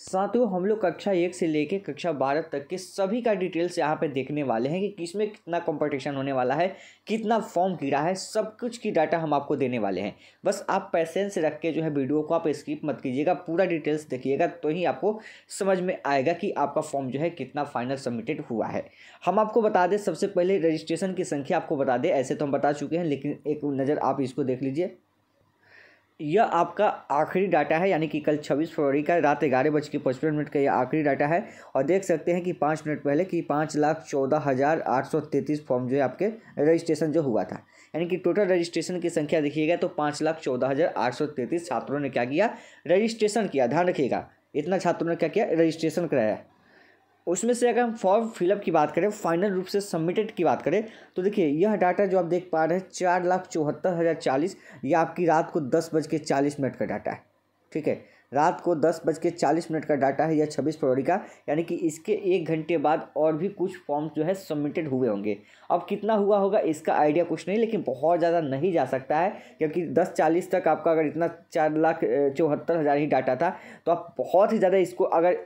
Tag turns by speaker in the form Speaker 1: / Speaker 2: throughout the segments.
Speaker 1: साथियों हम लोग कक्षा एक से लेके कक्षा बारह तक के सभी का डिटेल्स यहाँ पे देखने वाले हैं कि किसमें कितना कंपटीशन होने वाला है कितना फॉर्म गिरा है सब कुछ की डाटा हम आपको देने वाले हैं बस आप पैसेंस रख के जो है वीडियो को आप स्किप मत कीजिएगा पूरा डिटेल्स देखिएगा तो ही आपको समझ में आएगा कि आपका फॉर्म जो है कितना फाइनल सबमिटेड हुआ है हम आपको बता दें सबसे पहले रजिस्ट्रेशन की संख्या आपको बता दें ऐसे तो हम बता चुके हैं लेकिन एक नज़र आप इसको देख लीजिए यह आपका आखिरी डाटा है यानी कि कल 26 फरवरी का रात ग्यारह बज के पचपन मिनट का यह आखिरी डाटा है और देख सकते हैं कि पाँच मिनट पहले कि पाँच लाख चौदह हज़ार आठ सौ तैंतीस फॉर्म जो है आपके रजिस्ट्रेशन जो हुआ था यानी कि टोटल रजिस्ट्रेशन की संख्या देखिएगा तो पाँच लाख चौदह हज़ार आठ सौ तैंतीस छात्रों ने क्या किया रजिस्ट्रेशन किया ध्यान रखिएगा इतना छात्रों ने क्या किया रजिस्ट्रेशन कराया उसमें से अगर हम फॉर्म फिलअप की बात करें फाइनल रूप से सबमिटेड की बात करें तो देखिए यह डाटा जो आप देख पा रहे हैं चार लाख चौहत्तर हज़ार चालीस ये आपकी रात को दस बज के चालीस मिनट का डाटा है ठीक है रात को दस बज के चालीस मिनट का डाटा है या छब्बीस फरवरी का यानी कि इसके एक घंटे बाद और भी कुछ फॉर्म जो है सबमिटेड हुए होंगे अब कितना हुआ होगा इसका आइडिया कुछ नहीं लेकिन बहुत ज़्यादा नहीं जा सकता है क्योंकि दस चालीस तक आपका अगर इतना चार लाख चौहत्तर हज़ार ही डाटा था तो आप बहुत ही ज़्यादा इसको अगर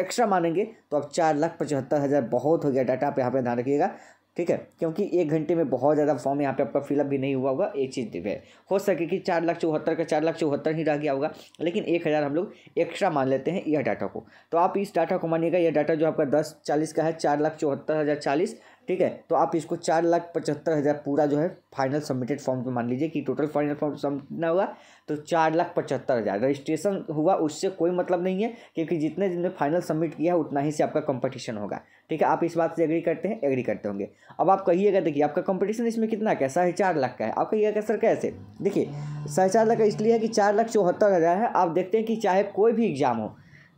Speaker 1: एक्स्ट्रा मानेंगे तो अब चार लाख पचहत्तर हज़ार बहुत हो गया डाटा आप यहाँ पे ध्यान रखिएगा ठीक है क्योंकि एक घंटे में बहुत ज़्यादा फॉर्म यहाँ पे आपका फिलअप भी नहीं हुआ होगा एक चीज़ दिखे हो सके कि चार लाख चौहत्तर का चार लाख चौहत्तर ही रह गया होगा लेकिन एक हज़ार हम लोग एक्स्ट्रा मान लेते हैं यह डाटा को तो आप इस डाटा को मानिएगा यह डाटा जो आपका दस चालीस का है चार लाख चौहत्तर हज़ार चालीस ठीक है तो आप इसको चार लाख पचहत्तर हज़ार पूरा जो है फाइनल सबमिटेड फॉर्म पर मान लीजिए कि टोटल फाइनल फॉर्म सबमिटना होगा तो चार लाख पचहत्तर हज़ार रजिस्ट्रेशन हुआ उससे कोई मतलब नहीं है क्योंकि जितने जितने फाइनल सबमिट किया है उतना ही से आपका कंपटीशन होगा ठीक है आप इस बात से एग्री करते हैं एग्री करते होंगे अब आप कहिएगा देखिए आपका कंपटीशन इसमें कितना का है साढ़े चार लाख का है आप कहिएगा सर कैसे देखिए साढ़े चार लाख का इसलिए है कि चार लाख चौहत्तर हज़ार है आप देखते हैं कि चाहे कोई भी एग्ज़ाम हो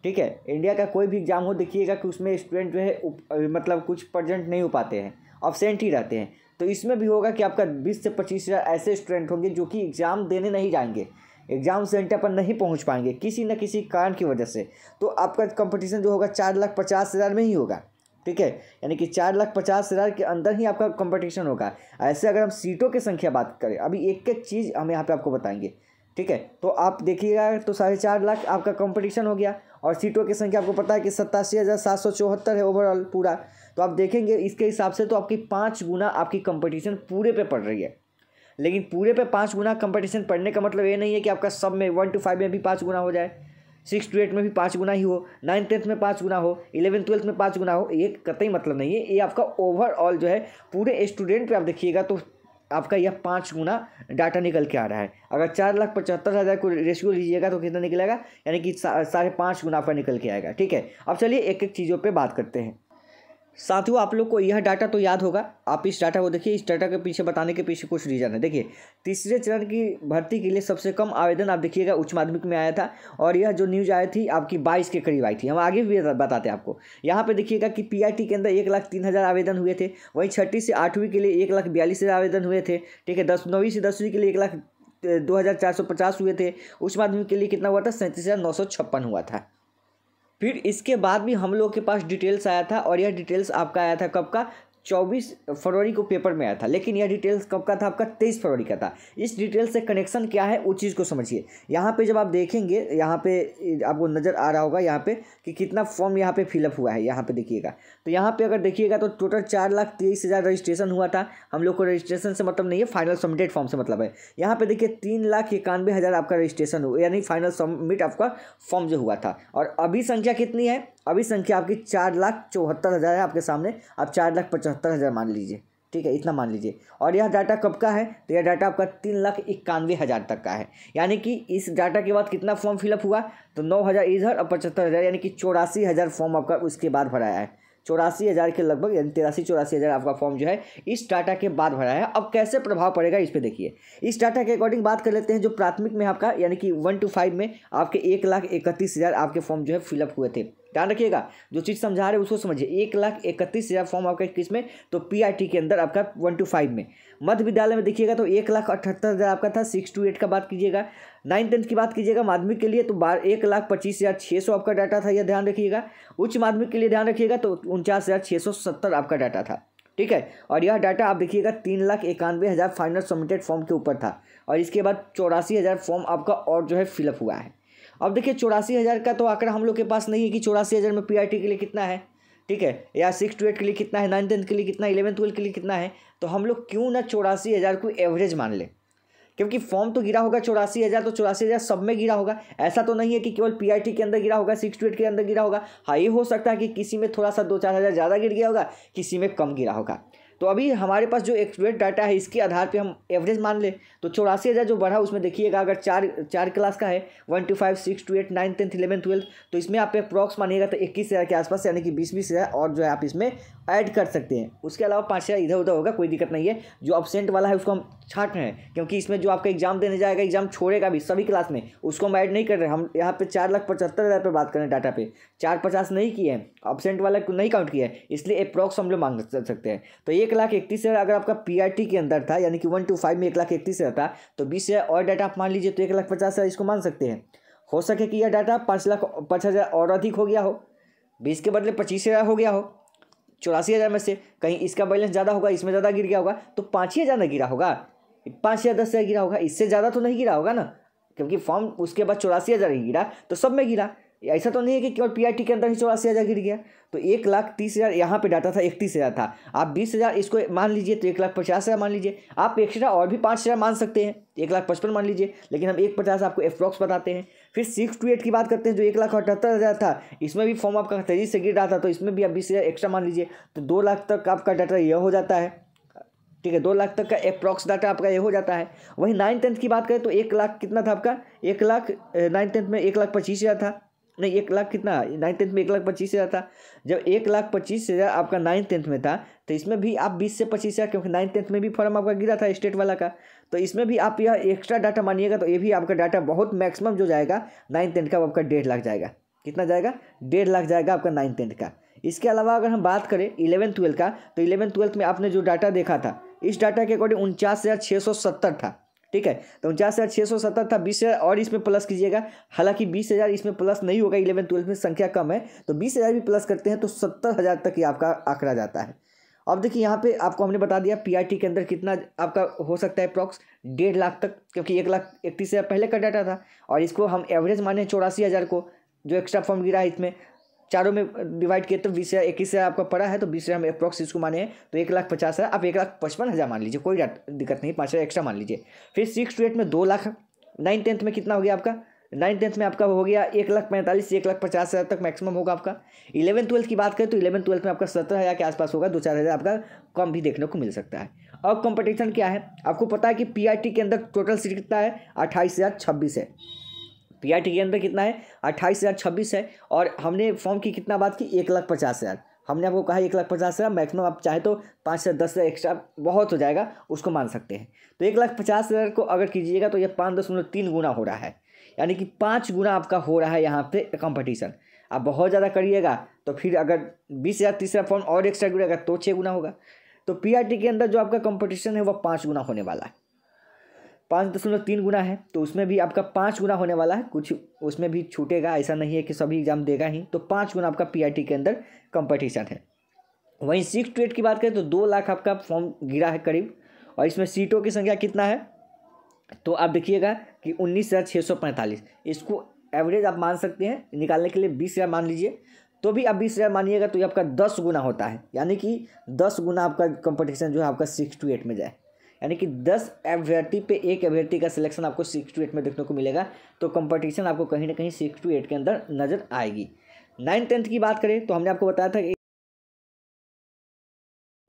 Speaker 1: ठीक है इंडिया का कोई भी एग्ज़ाम हो देखिएगा कि उसमें स्टूडेंट जो है मतलब कुछ प्रजेंट नहीं हो पाते हैं अपसेंट ही रहते हैं तो इसमें भी होगा कि आपका बीस से पच्चीस हज़ार ऐसे स्टूडेंट होंगे जो कि एग्ज़ाम देने नहीं जाएंगे एग्ज़ाम सेंटर पर नहीं पहुंच पाएंगे किसी न किसी कारण की वजह से तो आपका कंपटीशन जो होगा चार लाख पचास हज़ार में ही होगा ठीक है यानी कि चार लाख पचास हज़ार के अंदर ही आपका कंपटीशन होगा ऐसे अगर हम सीटों की संख्या बात करें अभी एक एक चीज़ हम यहाँ पे आपको बताएंगे ठीक है तो आप देखिएगा तो साढ़े चार लाख आपका कंपटीशन हो गया और सीटों की संख्या आपको पता है कि सत्तासी हज़ार सात सौ चौहत्तर है ओवरऑल पूरा तो आप देखेंगे इसके हिसाब से तो आपकी पाँच गुना आपकी कंपटीशन पूरे पे पड़ रही है लेकिन पूरे पे पाँच गुना कंपटीशन पढ़ने का मतलब ये नहीं है कि आपका सब में वन टू फाइव में भी पाँच गुना हो जाए सिक्स टू एट में भी पाँच गुना ही हो नाइन टेंथ में पाँच गुना हो इलेवन ट्वेल्थ में पाँच गुना हो ये कतई मतलब नहीं है ये आपका ओवरऑल जो है पूरे स्टूडेंट पे आप देखिएगा तो आपका यह पाँच गुना डाटा निकल के आ रहा है अगर चार लाख पचहत्तर हज़ार को रेशियो लीजिएगा तो कितना निकलेगा यानी कि साढ़े पाँच गुना आपका निकल के आएगा ठीक है अब चलिए एक एक चीज़ों पर बात करते हैं साथियों आप लोग को यह डाटा तो याद होगा आप इस डाटा को देखिए इस डाटा के पीछे बताने के पीछे कुछ रीज़न है देखिए तीसरे चरण की भर्ती के लिए सबसे कम आवेदन आप देखिएगा उच्च माध्यमिक में आया था और यह जो न्यूज़ आई थी आपकी बाईस के करीब आई थी हम आगे भी बताते हैं आपको यहाँ पे देखिएगा कि पी के अंदर एक लाख तीन हज़ार आवेदन हुए थे वहीं छठी से आठवीं के लिए एक लाख बयालीस हज़ार आवेदन हुए थे ठीक है दस नौवीं से दसवीं के लिए एक लाख दो हज़ार चार सौ पचास हुए थे उच्च माध्यमिक के लिए कितना हुआ था सैंतीस हज़ार नौ सौ छप्पन हुआ था फिर इसके बाद भी हम लोग के पास डिटेल्स आया था और यह डिटेल्स आपका आया था कब का चौबीस फरवरी को पेपर में आया था लेकिन यह डिटेल्स कब का था आपका तेईस फरवरी का था इस डिटेल से कनेक्शन क्या है उस चीज़ को समझिए यहाँ पे जब आप देखेंगे यहाँ पे आपको नज़र आ रहा होगा यहाँ पे कि कितना फॉर्म यहाँ पे फिलअप हुआ है यहाँ पे देखिएगा तो यहाँ पे अगर देखिएगा तो टोटल चार लाख तेईस हज़ार रजिस्ट्रेशन हुआ था हम लोग को रजिस्ट्रेशन से मतलब नहीं है फाइनल सबमिटेड फॉर्म से मतलब है यहाँ पर देखिए तीन लाख इक्यानवे हज़ार आपका रजिस्ट्रेशन हुआ यानी फाइनल सबमिट आपका फॉर्म जो हुआ था और अभी संख्या कितनी है अभी संख्या आपकी चार लाख चौहत्तर हज़ार है आपके सामने आप चार लाख पचहत्तर हज़ार मान लीजिए ठीक है इतना मान लीजिए और यह डाटा कब का है तो यह डाटा आपका तीन लाख इक्यानवे हज़ार तक का है यानी कि इस डाटा के बाद कितना फॉर्म फिलअप हुआ तो नौ हज़ार इधर और पचहत्तर हज़ार यानी कि चौरासी हज़ार फॉर्म आपका उसके बाद भराया है चौरासी हज़ार के लगभग यानी तिरासी चौरासी हज़ार आपका फॉर्म जो है इस डाटा के बाद भरा है अब कैसे प्रभाव पड़ेगा इस पर देखिए इस डाटा के अकॉर्डिंग बात कर लेते हैं जो प्राथमिक में आपका यानी कि वन टू फाइव में आपके एक लाख इकतीस हज़ार आपके फॉर्म जो है फिलअप हुए थे ध्यान रखिएगा जो चीज़ समझा रहे उसको समझिए एक लाख इकतीस हज़ार फॉर्म आपका इक्कीस में तो पीआईटी के अंदर आपका वन टू फाइव में मध्य विद्यालय में देखिएगा तो एक लाख अठहत्तर हज़ार आपका था सिक्स टू एट का बात कीजिएगा नाइन टेंथ की बात कीजिएगा माध्यमिक के लिए तो बार एक लाख पच्चीस हज़ार छः सौ आपका डाटा था यह ध्यान रखिएगा उच्च माध्यमिक के लिए ध्यान रखिएगा तो उनचास हज़ार छः सौ सत्तर आपका डाटा था ठीक है और यह डाटा आप देखिएगा तीन लाख इक्यानवे हज़ार फाइनल सबमिटेड फॉर्म के ऊपर था और इसके बाद चौरासी हज़ार फॉर्म आपका और जो है फिलअप हुआ है अब देखिए चौरासी हज़ार का तो आंकड़ा हम लोग के पास नहीं है कि चौरासी हज़ार में पी के लिए कितना है ठीक है या सिक्स टू एट के लिए कितना है नाइन टेंथ के लिए कितना है इलेवन ट्वेल्थ के लिए कितना है तो हम लोग क्यों ना चौरासी हज़ार को एवरेज मान लें क्योंकि फॉर्म तो गिरा होगा चौरासी हज़ार तो चौरासी हज़ार सब में गिरा होगा ऐसा तो नहीं है कि केवल पी के अंदर गिरा होगा सिक्स टू एट के अंदर गिरा होगा हाँ ये हो सकता है कि किसी में थोड़ा सा दो चार हज़ार ज़्यादा गिर गया होगा किसी में कम गिरा होगा तो अभी हमारे पास जो एक्सपेक्ट डाटा है इसके आधार पे हम एवरेज मान लें तो चौरासी हज़ार जो बढ़ा उसमें देखिएगा अगर चार चार क्लास का है one two five six two eight nine tenth eleven twelfth तो इसमें आप अप्रॉक्स मानिएगा तो इक्कीस हज़ार के आसपास यानी कि बीस बीस हज़ार और जो है आप इसमें ऐड कर सकते हैं उसके अलावा पाँच हज़ार इधर उधर होगा कोई दिक्कत नहीं है जो अपसेंट वाला है उसको हम छाट रहे हैं क्योंकि इसमें जो आपका एग्जाम देने जाएगा एग्जाम छोड़ेगा भी सभी क्लास में उसको हम ऐड नहीं कर रहे हम यहाँ पर चार लाख पचहत्तर हज़ार पर बात कर रहे हैं डाटा पे चार पचास नहीं किए हैं अपसेंट वाला नहीं काउंट किया है इसलिए अप्रॉक्स हम लोग मांग सकते हैं तो ये एक लाख इकतीस हज़ार अगर आपका पीआरटी के अंदर था यानी कि वन टू फाइव में एक लाख इकतीस हज़ार था तो बीस हज़ार और डाटा आप मान लीजिए तो एक लाख पचास हज़ार इसको मान सकते हैं हो सके कि यह डाटा पाँच लाख पाँच हज़ार और अधिक हो गया हो बीस के बदले पच्चीस हज़ार हो गया हो चौरासी हज़ार में से कहीं इसका बैलेंस ज़्यादा होगा इसमें ज़्यादा गिर गया होगा तो पाँच ही ज़्यादा गिरा होगा पाँच या दस हज़ार गिरा होगा इससे ज़्यादा तो नहीं गिरा होगा ना क्योंकि फॉर्म उसके बाद चौरासी हज़ार ही गिरा तो सब में गिरा ऐसा तो नहीं है कि केवल पीआईटी के अंदर ही चौरासी हज़ार गिर गया तो एक लाख तीस हज़ार यहाँ पर डाटा था इकतीस हज़ार था आप बीस हज़ार इसको मान लीजिए तो एक लाख पचास हज़ार मान लीजिए आप एक्स्ट्रा और भी पाँच हज़ार मान सकते हैं एक लाख पचपन मान लीजिए लेकिन हम एक पचास आपको एफ्रॉक्स बताते हैं फिर सिक्स टू एट की बात करते हैं जो एक लाख अठहत्तर हज़ार था इसमें भी फॉर्म आपका तेजी से गिर रहा था तो इसमें भी आप बीस हज़ार एक्स्ट्रा मान लीजिए तो दो लाख तक आपका डाटा यह हो जाता है ठीक है दो लाख तक का अप्रॉक्स डाटा आपका ये हो जाता है वहीं नाइन टेंथ की बात करें तो एक लाख कितना था आपका एक लाख नाइन टेंथ में एक लाख पच्चीस हज़ार था नहीं एक लाख कितना नाइन टेंथ में एक लाख पच्चीस हज़ार था जब एक लाख पच्चीस हज़ार आपका नाइन टेंथ में था तो इसमें भी आप बीस से पच्चीस हज़ार क्योंकि नाइन टेंथ में भी फॉर्म आपका गिरा था स्टेट वाला का तो इसमें भी आप यह एक्स्ट्रा डाटा मानिएगा तो ये भी आपका डाटा बहुत मैक्सिमम जो जाएगा नाइन टेंथ का वो आपका डेढ़ लाख जाएगा कितना जाएगा डेढ़ लाख जाएगा आपका नाइन टेंथ का इसके अलावा अगर हम बात करें इलेवन ट्वेल्थ का तो इलेवन ट्वेल्थ में आपने जो डाटा देखा था इस डाटा के अकॉर्डिंग उनचास हज़ार छः सौ सत्तर था ठीक है तो उनचास हज़ार छः सौ सत्तर था बीस हज़ार और इसमें प्लस कीजिएगा हालांकि बीस हज़ार इसमें प्लस नहीं होगा इलेवन ट्वेल्थ में संख्या कम है तो बीस हज़ार भी प्लस करते हैं तो सत्तर हज़ार तक ही आपका आंकड़ा जाता है अब देखिए यहाँ पे आपको हमने बता दिया पीआरटी के अंदर कितना आपका हो सकता है अप्रॉक्स डेढ़ लाख तक क्योंकि एक लाख इकतीस हज़ार पहले का डाटा था और इसको हम एवरेज माने चौरासी हज़ार को जो एक्स्ट्रा फॉर्म गिरा है इसमें चारों में डिवाइड किए तो बीस हज़ार इक्कीस हज़ार आपका पड़ा है तो बीस हज़ार में अप्रॉक्स इसको माने तो एक लाख पचास हज़ार आप एक लाख पचपन हज़ार मान लीजिए कोई दिक्कत नहीं पाँच हज़ार एक्स्ट्रा मान लीजिए फिर सिक्स टू एट में दो लाख नाइन टेंथ में कितना हो गया आपका नाइन टेंथ में आपका हो गया एक लाख पैंतालीस से एक लाख पचास हज़ार तक मैक्सिमम होगा आपका इलेवन ट्वेल्थ की बात करें तो इलेवन ट्वेल्थ में आपका सत्रह हज़ार के आसपास होगा दो चार हज़ार आपका कम भी देखने को मिल सकता है अब कंपटीशन क्या है आपको पता है कि पीआईटी के अंदर टोटल सीट कितना है अट्ठाईस हज़ार छब्बीस है पी आई टी एन कितना है अट्ठाईस हज़ार छब्बीस है और हमने फॉर्म की कितना बात की एक लाख पचास हज़ार हमने आपको कहा एक लाख पचास हज़ार मैक्सिमम आप चाहे तो पाँच से दस हज़ार एक्स्ट्रा बहुत हो जाएगा उसको मान सकते हैं तो एक लाख पचास हज़ार को अगर कीजिएगा तो यह पाँच दशमलव तीन गुना हो रहा है यानी कि पाँच गुना आपका हो रहा है यहाँ पे कंपटीशन आप बहुत ज़्यादा करिएगा तो फिर अगर बीस हज़ार तीसरा फॉर्म और एक्स्ट्रा जुड़ेगा तो छः गुना होगा तो पी के अंदर जो आपका कंपटीशन है वह पाँच गुना होने वाला है पाँच दशमलव तीन गुना है तो उसमें भी आपका पाँच गुना होने वाला है कुछ उसमें भी छूटेगा ऐसा नहीं है कि सभी एग्ज़ाम देगा ही तो पाँच गुना आपका पीआईटी के अंदर कंपटीशन है वहीं सिक्स टू एट की बात करें तो दो लाख आपका फॉर्म गिरा है करीब और इसमें सीटों की संख्या कितना है तो आप देखिएगा कि उन्नीस हज़ार छः सौ पैंतालीस इसको एवरेज आप मान सकते हैं निकालने के लिए बीस हज़ार मान लीजिए तो भी आप बीस हज़ार मानिएगा तो ये आपका दस गुना होता है यानी कि दस गुना आपका कंपटीशन जो है आपका सिक्स टू एट में जाए यानी कि दस अभ्यर्थी पे एक अभ्यर्थी का सिलेक्शन आपको सिक्स टू एट में देखने को मिलेगा तो कंपटीशन आपको कहीं ना कहीं सिक्स टू एट के अंदर नज़र आएगी नाइन टेंथ की बात करें तो हमने आपको बताया था कि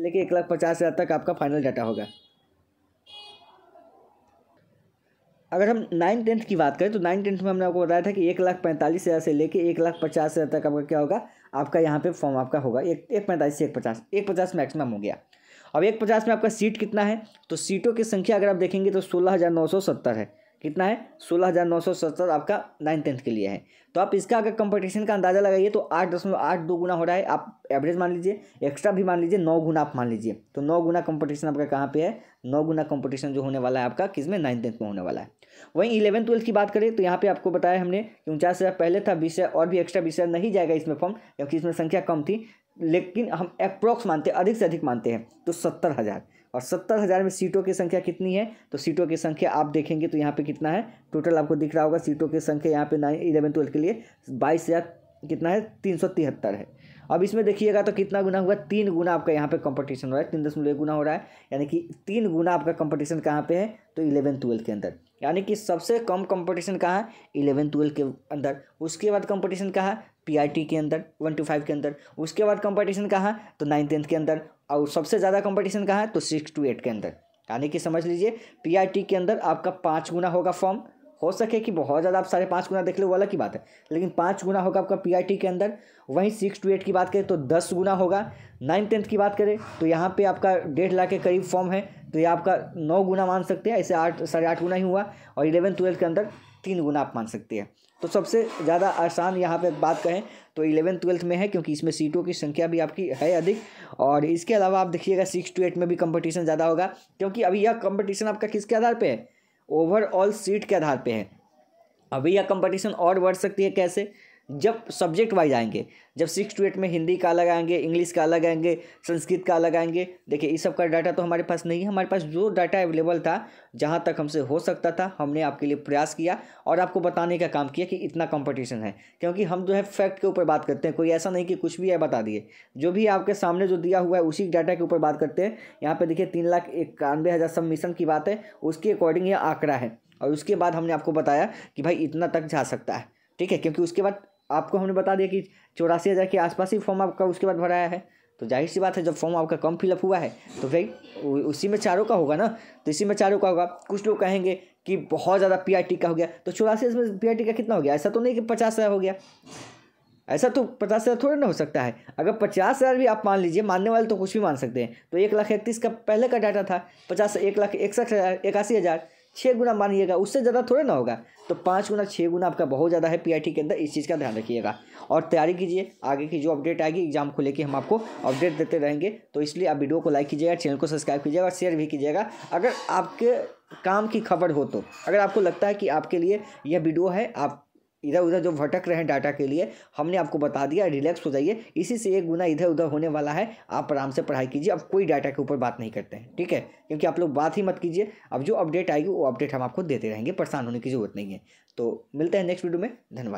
Speaker 1: लेके एक लाख पचास हज़ार तक आपका फाइनल डाटा होगा अगर हम नाइन टेंथ की बात करें तो नाइन टेंथ में हमने आपको बताया था कि एक लाख पैंतालीस हज़ार से लेकर एक लाख पचास हज़ार तक आपका क्या होगा आपका यहाँ पे फॉर्म आपका होगा एक एक पैंतालीस से एक पचास एक पचास मैक्सिमम हो गया अब एक पचास में आपका सीट कितना है तो सीटों की संख्या अगर आप देखेंगे तो सोलह हज़ार नौ सौ सत्तर है कितना है सोलह हज़ार नौ सौ सत्तर आपका नाइन टेंथ के लिए है तो आप इसका अगर कंपटीशन का अंदाज़ा लगाइए तो आठ दशमलव आठ दो गुना हो रहा है आप एवरेज मान लीजिए एक्स्ट्रा भी मान लीजिए नौ गुना आप मान लीजिए तो नौ गुना कंपटीशन आपका कहाँ पे है नौ गुना कंपटीशन जो होने वाला है आपका किस में नाइन टेंथ में होने वाला है वहीं इलेवन ट्वेल्थ की बात करें तो यहाँ पर आपको बताया हमने कि उनचास हज़ार पहले था बीस और भी एक्स्ट्रा बीस नहीं जाएगा इसमें फॉर्म क्योंकि इसमें संख्या कम थी लेकिन हम अप्रोक्स मानते हैं अधिक से अधिक मानते हैं तो सत्तर हज़ार और सत्तर हज़ार में सीटों की संख्या कितनी है तो सीटों की संख्या आप देखेंगे तो यहाँ पे कितना है टोटल आपको दिख रहा होगा सीटों की संख्या यहाँ पे नाइन इलेवन ट्वेल्व के लिए बाईस हज़ार कितना है तीन सौ तिहत्तर है अब इसमें देखिएगा तो कितना गुना हुआ तीन गुना आपका यहाँ पे कंपटीशन हो रहा है तीन दशमलव एक गुना हो रहा है यानी कि तीन गुना आपका कंपटीशन कहाँ पे है तो इलेवन ट्वेल्थ के अंदर यानी कि सबसे कम कंपटीशन कहाँ है इलेवन ट्वेल्थ के अंदर उसके बाद कंपटीशन कहाँ टी के अंदर वन टू फाइव के अंदर उसके बाद कंपटीशन कहाँ तो नाइन टेंथ के अंदर और सबसे ज़्यादा कंपटीशन कहाँ है तो सिक्स टू एट के अंदर यानी कि समझ लीजिए टी के अंदर आपका पाँच गुना होगा फॉर्म हो सके कि बहुत ज़्यादा आप साढ़े पाँच गुना देख ले वो अलग की बात है लेकिन पाँच गुना होगा आपका पीआईटी के अंदर वहीं सिक्स टू एट की बात करें तो दस गुना होगा नाइन टेंथ की बात करें तो यहाँ पे आपका डेढ़ लाख के करीब फॉर्म है तो ये आपका नौ गुना मान सकते हैं ऐसे आठ साढ़े आठ गुना ही हुआ और इलेवन ट्वेल्थ के अंदर तीन गुना आप मान सकते हैं तो सबसे ज़्यादा आसान यहाँ पर बात कहें तो इलेवन ट्वेल्थ में है क्योंकि इसमें सीटों की संख्या भी आपकी है अधिक और इसके अलावा आप देखिएगा सिक्स टू एट में भी कंपटीशन ज़्यादा होगा क्योंकि अभी यह कंपटीशन आपका किसके आधार पर है ओवरऑल सीट के आधार पे है अभी यह कंपटीशन और बढ़ सकती है कैसे जब सब्जेक्ट वाइज आएंगे जब सिक्स टू एट में हिंदी का अलग आएंगे इंग्लिश का अलग आएंगे संस्कृत का अलग आएंगे देखिए इस सब का डाटा तो हमारे पास नहीं है हमारे पास जो डाटा अवेलेबल था जहाँ तक हमसे हो सकता था हमने आपके लिए प्रयास किया और आपको बताने का काम किया कि इतना कॉम्पिटिशन है क्योंकि हम जो है फैक्ट के ऊपर बात करते हैं कोई ऐसा नहीं कि कुछ भी है बता दिए जो भी आपके सामने जो दिया हुआ है उसी डाटा के ऊपर बात करते हैं यहाँ पर देखिए तीन लाख इक्यानवे हज़ार सबमिशन की बात है उसके अकॉर्डिंग यह आंकड़ा है और उसके बाद हमने आपको बताया कि भाई इतना तक जा सकता है ठीक है क्योंकि उसके बाद आपको हमने बता दिया कि चौरासी हज़ार के आसपास ही फॉर्म आपका उसके बाद भराया है तो जाहिर सी बात है जब फॉर्म आपका कम फिलअप हुआ है तो भाई उसी में चारों का होगा ना तो इसी में चारों का होगा कुछ लोग कहेंगे कि बहुत ज़्यादा पी का हो गया तो चौरासी हज़ार में पी का कितना हो गया ऐसा तो नहीं कि पचास हज़ार हो गया ऐसा तो पचास हज़ार थोड़ा ना हो सकता है अगर पचास हज़ार भी आप मान लीजिए मानने वाले तो कुछ भी मान सकते हैं तो एक लाख इकतीस का पहले का डाटा था पचास एक लाख इकसठ हज़ार इक्यासी हज़ार छः गुना मानिएगा उससे ज़्यादा थोड़ा ना होगा तो पाँच गुना छः गुना आपका बहुत ज़्यादा है पीआईटी के अंदर इस चीज़ का ध्यान रखिएगा और तैयारी कीजिए आगे की जो अपडेट आएगी एग्जाम को लेकर हम आपको अपडेट देते रहेंगे तो इसलिए आप वीडियो को लाइक कीजिएगा चैनल को सब्सक्राइब कीजिएगा और शेयर भी कीजिएगा अगर आपके काम की खबर हो तो अगर आपको लगता है कि आपके लिए यह वीडियो है आप इधर उधर जो भटक रहे हैं डाटा के लिए हमने आपको बता दिया रिलैक्स हो जाइए इसी से एक गुना इधर उधर होने वाला है आप आराम से पढ़ाई कीजिए अब कोई डाटा के ऊपर बात नहीं करते हैं ठीक है क्योंकि आप लोग बात ही मत कीजिए अब जो अपडेट आएगी वो अपडेट हम आपको देते रहेंगे परेशान होने की जरूरत नहीं है तो मिलते हैं नेक्स्ट वीडियो में धन्यवाद